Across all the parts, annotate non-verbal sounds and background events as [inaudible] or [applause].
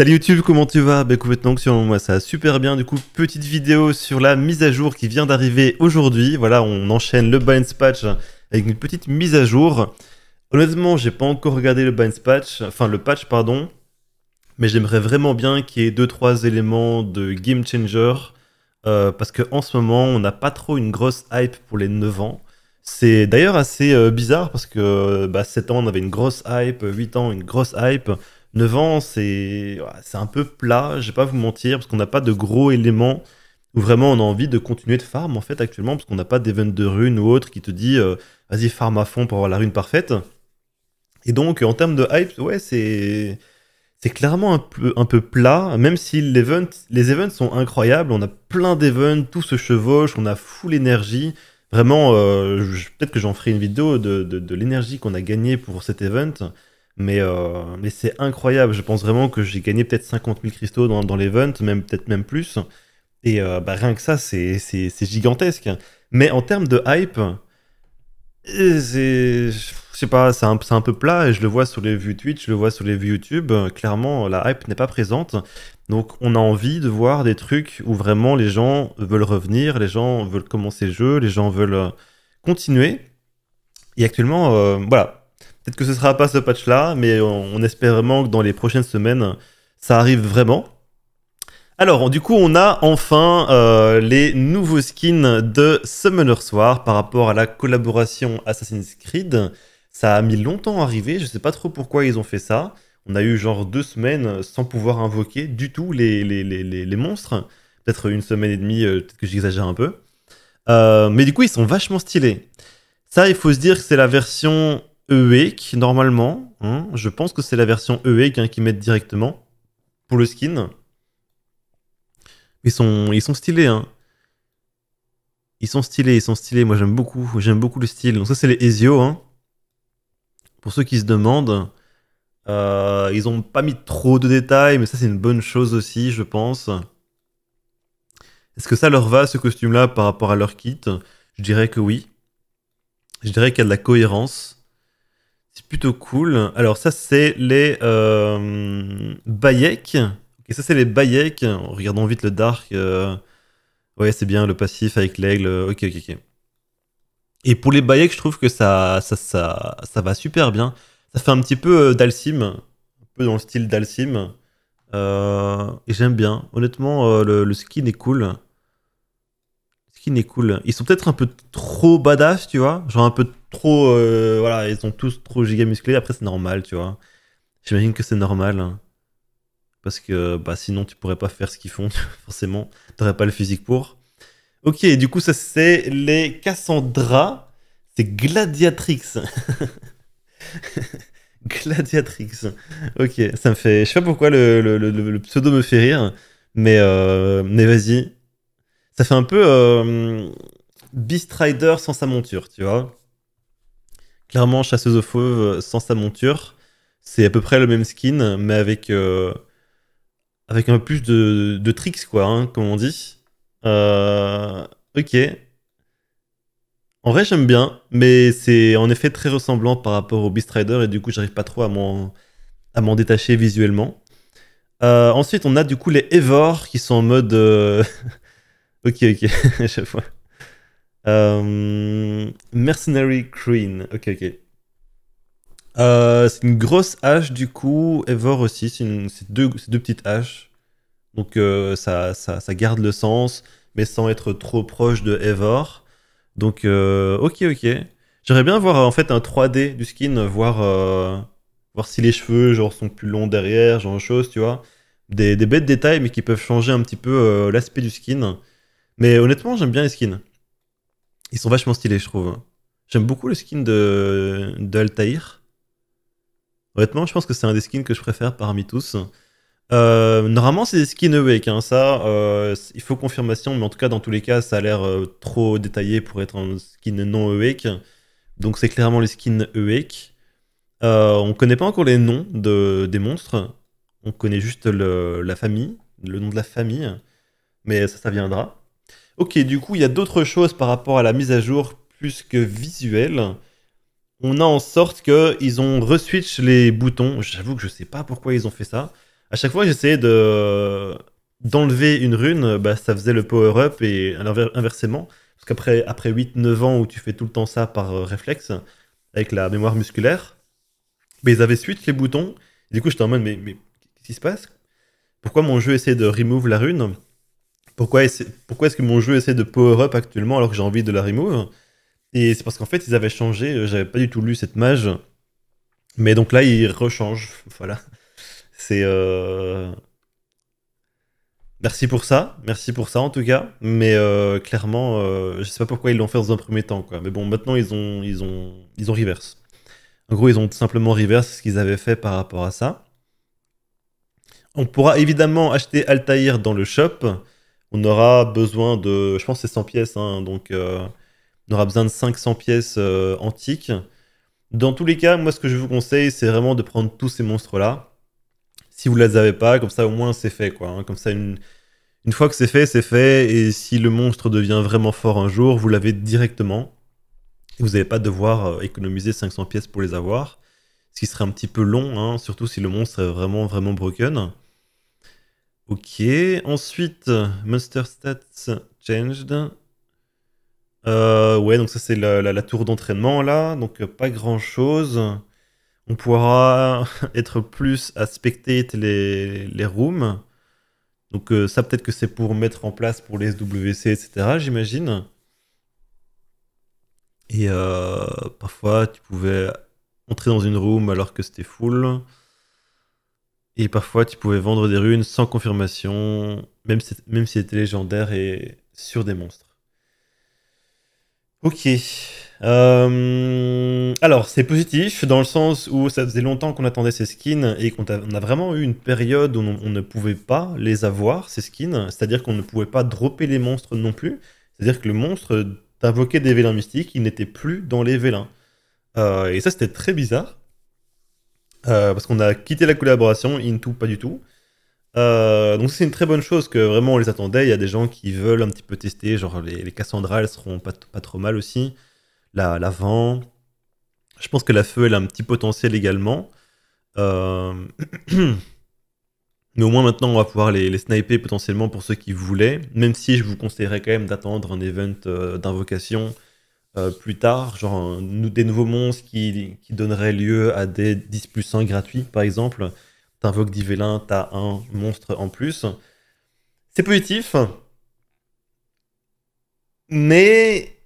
Salut YouTube, comment tu vas Bah écoute, donc, que sur moi ça va super bien. Du coup, petite vidéo sur la mise à jour qui vient d'arriver aujourd'hui. Voilà, on enchaîne le balance patch avec une petite mise à jour. Honnêtement, j'ai pas encore regardé le balance patch, enfin le patch pardon, mais j'aimerais vraiment bien qu'il y ait 2-3 éléments de game changer euh, parce parce qu'en ce moment on n'a pas trop une grosse hype pour les 9 ans. C'est d'ailleurs assez euh, bizarre parce que bah, 7 ans on avait une grosse hype, 8 ans une grosse hype. 9 ans, c'est un peu plat, je vais pas vous mentir, parce qu'on n'a pas de gros éléments où vraiment on a envie de continuer de farm en fait actuellement, parce qu'on n'a pas d'event de rune ou autre qui te dit euh, vas-y farm à fond pour avoir la rune parfaite. Et donc en termes de hype, ouais, c'est clairement un peu, un peu plat, même si les events sont incroyables, on a plein d'events, tout se chevauche, on a full énergie. Vraiment, euh, peut-être que j'en ferai une vidéo de, de l'énergie qu'on a gagnée pour cet event. Mais, euh, mais c'est incroyable. Je pense vraiment que j'ai gagné peut-être 50 000 cristaux dans, dans l'event, même peut-être même plus. Et euh, bah, rien que ça, c'est gigantesque. Mais en termes de hype, euh, c'est. Je sais pas, c'est un, un, peu plat. Et je le vois sur les vues Twitch, je le vois sur les vues YouTube. Clairement, la hype n'est pas présente. Donc, on a envie de voir des trucs où vraiment les gens veulent revenir, les gens veulent commencer le jeu, les gens veulent continuer. Et actuellement, voilà, Peut-être que ce sera pas ce patch-là, mais on, espère vraiment que dans les prochaines semaines, ça arrive vraiment. Alors, du coup, on a enfin euh, les nouveaux skins de Summoner's War par rapport à la collaboration Assassin's Creed. Ça a mis longtemps à arriver, je ne sais pas trop pourquoi ils ont fait ça. On a eu genre deux semaines sans pouvoir invoquer du tout les, les, monstres. Peut-être une semaine et demie, euh, peut-être que j'exagère un peu. Euh, mais du coup, ils sont vachement stylés. Ça, il faut se dire que c'est la version Ewake, e e normalement. Hein, je pense que c'est la version Ewake e qu'ils hein, mettent directement pour le skin. Ils sont, ils sont stylés. Hein. Ils sont stylés, ils sont stylés. Moi, j'aime beaucoup. J'aime beaucoup le style. Donc, ça, c'est les Ezio. Pour ceux qui se demandent, euh, ils n'ont pas mis trop de détails, mais ça, c'est une bonne chose aussi, je pense. Est-ce que ça leur va, ce costume-là, par rapport à leur kit Je dirais que oui. Je dirais qu'il y a de la cohérence. C'est plutôt cool. Alors ça, c'est les euh, Bayek. et ça, c'est les Bayek. Regardons vite le Dark. Euh, ouais, c'est bien, le passif avec l'aigle. Ok, ok, ok. Et pour les Bayek, je trouve que ça, ça, va super bien. Ça fait un petit peu euh, d'Alcim, un peu dans le style d'Alcim. et j'aime bien. Honnêtement, le skin est cool. Qui n'est cool. Ils sont peut-être un peu trop badass, tu vois. Genre un peu trop. Euh, voilà, ils sont tous trop giga Après, c'est normal, tu vois. J'imagine que c'est normal. Hein. Parce que bah, sinon, tu pourrais pas faire ce qu'ils font, [laughs] forcément. T'aurais pas le physique pour. Ok, du coup, ça, c'est les Cassandra. C'est Gladiatrix. [laughs] Gladiatrix. Ok, ça me fait. Je sais pas pourquoi le, pseudo me fait rire. Mais, euh, mais vas-y, ça fait un peu euh, Beast Rider sans sa monture, tu vois. Clairement, chasseuse de fauves euh, sans sa monture, c'est à peu près le même skin, mais avec, euh, avec un peu plus de, tricks, quoi, hein, comme on dit. ok. En vrai, j'aime bien, mais c'est en effet très ressemblant par rapport au Beast Rider, et du coup, j'arrive pas trop à m'en, à m'en détacher visuellement. ensuite, on a du coup les Evor qui sont en mode [laughs] Ok, ok, [laughs] à chaque fois. Euh, Mercenary Queen. Ok, ok. Euh, c'est une grosse hache du coup. Evor aussi, c'est deux, petites haches. Donc euh, ça, ça, ça, garde le sens, mais sans être trop proche de Evor. Donc ok, ok. J'aimerais bien voir en fait un 3D du skin, voir, voir si les cheveux genre, sont plus longs derrière, genre chose, tu vois. Des, des bêtes détails, mais qui peuvent changer un petit peu l'aspect du skin. Mais honnêtement, j'aime bien les skins. Ils sont vachement stylés, je trouve. J'aime beaucoup le skin de, Honnêtement, je pense que c'est un des skins que je préfère parmi tous. Euh, normalement, c'est des skins awake, hein, ça. Euh, il faut confirmation, mais en tout cas, dans tous les cas, ça a l'air euh, trop détaillé pour être un skin non awake. Donc, c'est clairement les skins awake. on ne connaît pas encore les noms de, des monstres. On connaît juste la famille, le nom de la famille. Mais ça, ça viendra. Ok, du coup, il y a d'autres choses par rapport à la mise à jour plus que visuelle. On a en sorte qu'ils ont reswitch les boutons. J'avoue que je sais pas pourquoi ils ont fait ça. À chaque fois que j'essayais de d'enlever une rune, bah, ça faisait le power-up et inversement. Parce qu'après après, 8-9 ans où tu fais tout le temps ça par euh, réflexe, avec la mémoire musculaire, mais bah, ils avaient switch les boutons. du coup, j'étais en mode, mais, mais qu'est-ce qui se passe Pourquoi mon jeu essaie de remove la rune pourquoi, pourquoi est-ce que mon jeu essaie de power-up actuellement alors que j'ai envie de la remove Et c'est parce qu'en fait, ils avaient changé, euh, j'avais pas du tout lu cette mage. Mais donc là, ils rechangent. [laughs] Voilà. C'est. Euh... Merci pour ça, merci pour ça en tout cas, mais euh, clairement, euh, je sais pas pourquoi ils l'ont fait dans un premier temps, quoi. Mais bon, maintenant ils ont, ils ont, ils ont reverse. En gros, ils ont simplement reverse ce qu'ils avaient fait par rapport à ça. On pourra évidemment acheter Altair dans le shop, on aura besoin de, je pense c'est 100 pièces, hein, donc euh, on aura besoin de 500 pièces euh, antiques. Dans tous les cas, moi ce que je vous conseille, c'est vraiment de prendre tous ces monstres-là. Si vous ne les avez pas, comme ça au moins c'est fait. quoi. Hein. comme ça, une, fois que c'est fait, c'est fait. Et si le monstre devient vraiment fort un jour, vous l'avez directement. Vous n'allez pas devoir euh, économiser 500 pièces pour les avoir. Ce qui serait un petit peu long, hein, surtout si le monstre est vraiment, vraiment broken. Ok, ensuite, Monster Stats Changed. Euh, ouais, donc ça c'est la, tour d'entraînement là, donc euh, pas grand chose. On pourra [laughs] être plus à spectate les, rooms. Donc euh, ça peut-être que c'est pour mettre en place pour les SWC, etc. j'imagine. Et parfois tu pouvais entrer dans une room alors que c'était full. Et parfois, tu pouvais vendre des runes sans confirmation, même si, même c'était légendaire et sur des monstres. Ok. Euh, alors, c'est positif dans le sens où ça faisait longtemps qu'on attendait ces skins et qu'on a, vraiment eu une période où on, ne pouvait pas les avoir, ces skins. C'est-à-dire qu'on ne pouvait pas dropper les monstres non plus. C'est-à-dire que le monstre t'invoquait des vélins mystiques, il n'était plus dans les vélins. Euh, et ça, c'était très bizarre. Euh, parce qu'on a quitté la collaboration, Into pas du tout. Euh, donc c'est une très bonne chose que vraiment on les attendait. Il y a des gens qui veulent un petit peu tester, genre les, les Cassandra, elles seront pas, pas trop mal aussi. La, la vent. Je pense que la feu, elle a un petit potentiel également. Euh, [clears throat] mais au moins maintenant, on va pouvoir les, les, sniper potentiellement pour ceux qui voulaient. Même si je vous conseillerais quand même d'attendre un event d'invocation euh, plus tard, genre des nouveaux monstres qui, qui donneraient lieu à des 10 plus 1 gratuits, par exemple. T'invoques Divelin, t'as un monstre en plus. C'est positif. Mais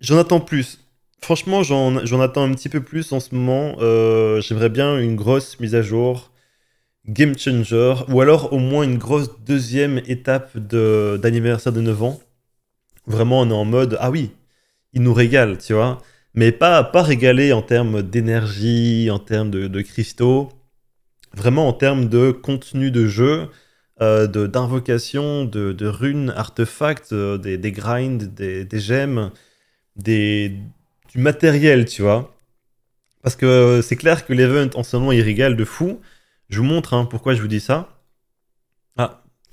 j'en attends plus. Franchement, j'en attends un petit peu plus en ce moment. Euh, j'aimerais bien une grosse mise à jour, game changer, ou alors au moins une grosse deuxième étape d'anniversaire de 9 ans. Vraiment, on est en mode, ah oui, il nous régale, tu vois. Mais pas, pas régalé en termes d'énergie, en termes de, cristaux, vraiment en termes de contenu de jeu, euh, d'invocation, de, runes, artefacts, euh, des, des, grinds, des, gemmes, des, du matériel, tu vois. Parce que c'est clair que l'event en ce moment il régale de fou. Je vous montre hein, pourquoi je vous dis ça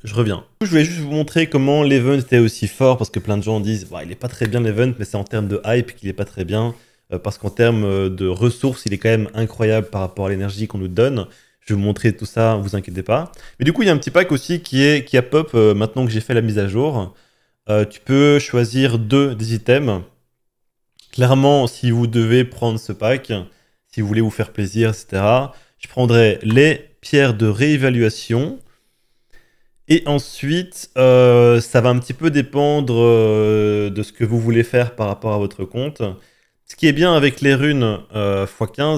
je reviens. Je voulais juste vous montrer comment l'event était aussi fort parce que plein de gens disent bah, il n'est pas très bien l'event, mais c'est en termes de hype qu'il n'est pas très bien. Euh, parce qu'en termes euh, de ressources, il est quand même incroyable par rapport à l'énergie qu'on nous donne. Je vais vous montrer tout ça, vous inquiétez pas. Mais du coup, il y a un petit pack aussi qui, est, qui a pop euh, maintenant que j'ai fait la mise à jour. tu peux choisir deux des items. Clairement, si vous devez prendre ce pack, si vous voulez vous faire plaisir, etc., je prendrai les pierres de réévaluation et ensuite, euh, ça va un petit peu dépendre euh, de ce que vous voulez faire par rapport à votre compte. Ce qui est bien avec les runes x15,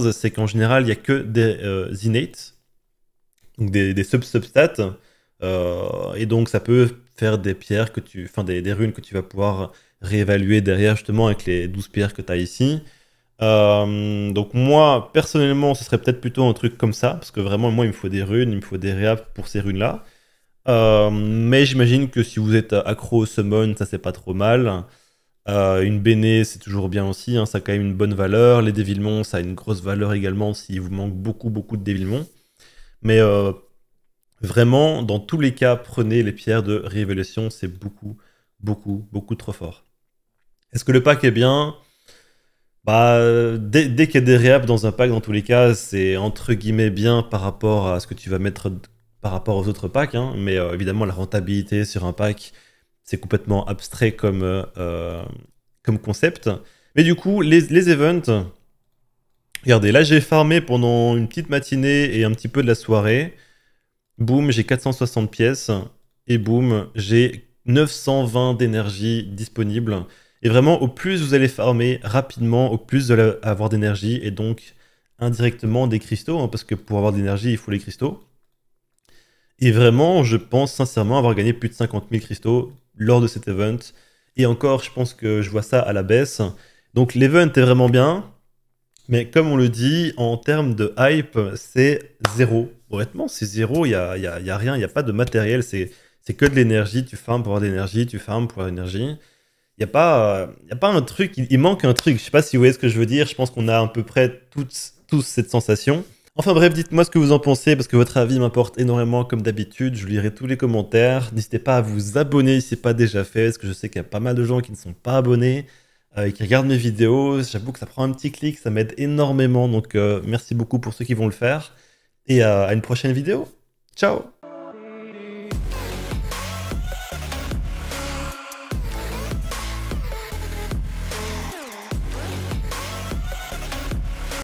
euh, c'est qu'en général, il n'y a que des innates, donc des, des sub-substats. et donc, ça peut faire des pierres que tu. Enfin, des, runes que tu vas pouvoir réévaluer derrière, justement, avec les 12 pierres que tu as ici. donc moi, personnellement, ce serait peut-être plutôt un truc comme ça, parce que vraiment, moi, il me faut des runes, il me faut des réaps pour ces runes-là. Euh, mais j'imagine que si vous êtes accro au summon, ça c'est pas trop mal. Euh, une Béné, e, c'est toujours bien aussi, hein, ça a quand même une bonne valeur. Les dévilements, ça a une grosse valeur également s'il vous manque beaucoup, beaucoup de dévilements. Mais euh, vraiment, dans tous les cas, prenez les pierres de révélation. c'est beaucoup, beaucoup, beaucoup trop fort. Est-ce que le pack est bien bah, dès, qu'il y a des réables dans un pack, dans tous les cas, c'est entre guillemets bien par rapport à ce que tu vas mettre par rapport aux autres packs. Hein, mais euh, évidemment, la rentabilité sur un pack, c'est complètement abstrait comme, euh, euh, comme concept. Mais du coup, les, les events, regardez, là j'ai farmé pendant une petite matinée et un petit peu de la soirée. Boum, j'ai 460 pièces. Et boum, j'ai 920 d'énergie disponible. Et vraiment, au plus vous allez farmer rapidement, au plus vous allez avoir d'énergie et donc indirectement des cristaux, hein, parce que pour avoir d'énergie, il faut les cristaux. Et vraiment, je pense sincèrement avoir gagné plus de 50 000 cristaux lors de cet event. Et encore, je pense que je vois ça à la baisse. Donc l'event est vraiment bien, mais comme on le dit, en termes de hype, c'est zéro. Honnêtement, c'est zéro, il n'y a, y a, rien, il n'y a pas de matériel, c'est que de l'énergie, tu farmes pour avoir de l'énergie, tu farmes pour avoir de l'énergie. Il n'y a, pas, a pas un truc, il, manque un truc, je ne sais pas si vous voyez ce que je veux dire, je pense qu'on a à peu près toute, tous cette sensation. Enfin bref, dites-moi ce que vous en pensez parce que votre avis m'importe énormément comme d'habitude. Je lirai tous les commentaires. N'hésitez pas à vous abonner si ce n'est pas déjà fait parce que je sais qu'il y a pas mal de gens qui ne sont pas abonnés euh, et qui regardent mes vidéos. J'avoue que ça prend un petit clic, ça m'aide énormément. Donc euh, merci beaucoup pour ceux qui vont le faire et à une prochaine vidéo. Ciao